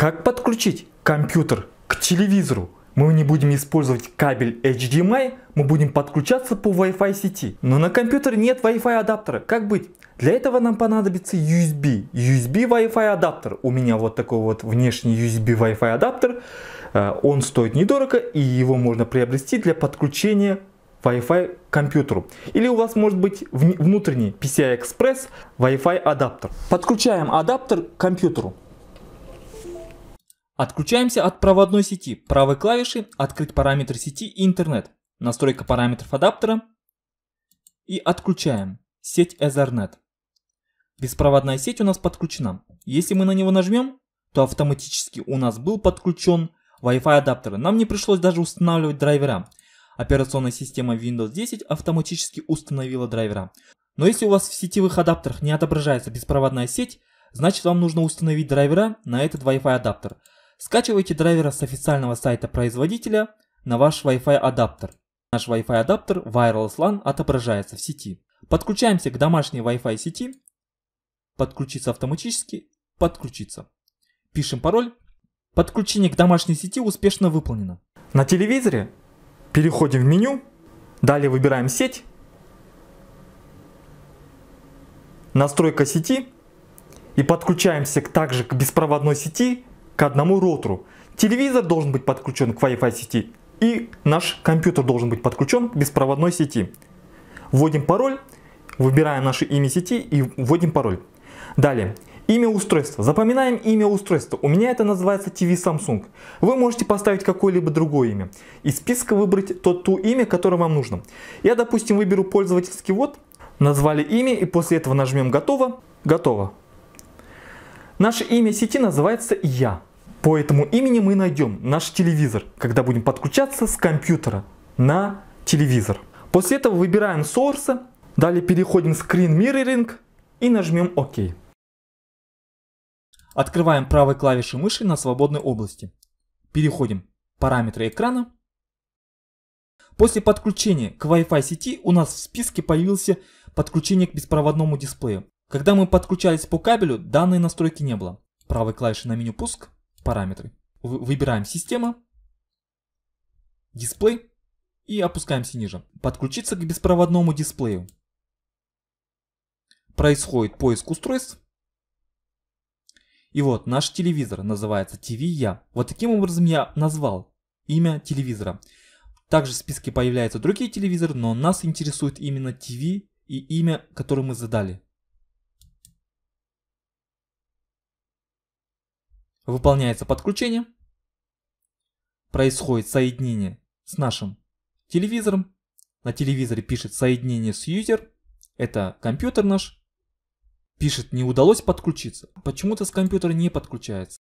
Как подключить компьютер к телевизору? Мы не будем использовать кабель HDMI, мы будем подключаться по Wi-Fi сети. Но на компьютере нет Wi-Fi адаптера. Как быть? Для этого нам понадобится USB. USB Wi-Fi адаптер. У меня вот такой вот внешний USB Wi-Fi адаптер. Э, он стоит недорого и его можно приобрести для подключения Wi-Fi к компьютеру. Или у вас может быть внутренний PCI-Express Wi-Fi адаптер. Подключаем адаптер к компьютеру. Отключаемся от проводной сети правой клавишей «Открыть параметры сети и интернет», настройка параметров адаптера и отключаем сеть Ethernet. Беспроводная сеть у нас подключена. Если мы на него нажмем, то автоматически у нас был подключен Wi-Fi адаптер. Нам не пришлось даже устанавливать драйвера. Операционная система Windows 10 автоматически установила драйвера. Но если у вас в сетевых адаптерах не отображается беспроводная сеть, значит вам нужно установить драйвера на этот Wi-Fi адаптер. Скачивайте драйвера с официального сайта производителя на ваш Wi-Fi адаптер. Наш Wi-Fi адаптер Wireless LAN отображается в сети. Подключаемся к домашней Wi-Fi сети. Подключиться автоматически. Подключиться. Пишем пароль. Подключение к домашней сети успешно выполнено. На телевизоре переходим в меню. Далее выбираем сеть. Настройка сети. И подключаемся также к беспроводной сети к одному роутеру. Телевизор должен быть подключен к Wi-Fi сети и наш компьютер должен быть подключен к беспроводной сети. Вводим пароль, выбираем наше имя сети и вводим пароль. Далее, Имя устройства. Запоминаем имя устройства. У меня это называется TV Samsung. Вы можете поставить какое-либо другое имя. Из списка выбрать тот то имя, которое вам нужно. Я, допустим, выберу пользовательский вот. Назвали имя и после этого нажмем «Готово». Готово. Наше имя сети называется «Я». По этому имени мы найдем наш телевизор, когда будем подключаться с компьютера на телевизор. После этого выбираем Source, далее переходим в Screen Mirroring и нажмем ОК. Открываем правой клавишей мыши на свободной области. Переходим в параметры экрана. После подключения к Wi-Fi сети у нас в списке появился подключение к беспроводному дисплею. Когда мы подключались по кабелю, данной настройки не было. Правой клавишей на меню пуск параметры. Выбираем система, дисплей и опускаемся ниже. Подключиться к беспроводному дисплею. Происходит поиск устройств. И вот наш телевизор называется TV-Я. Вот таким образом я назвал имя телевизора. Также в списке появляются другие телевизоры, но нас интересует именно TV и имя, которое мы задали. Выполняется подключение. Происходит соединение с нашим телевизором. На телевизоре пишет соединение с юзер. Это компьютер наш. Пишет, не удалось подключиться. Почему-то с компьютера не подключается.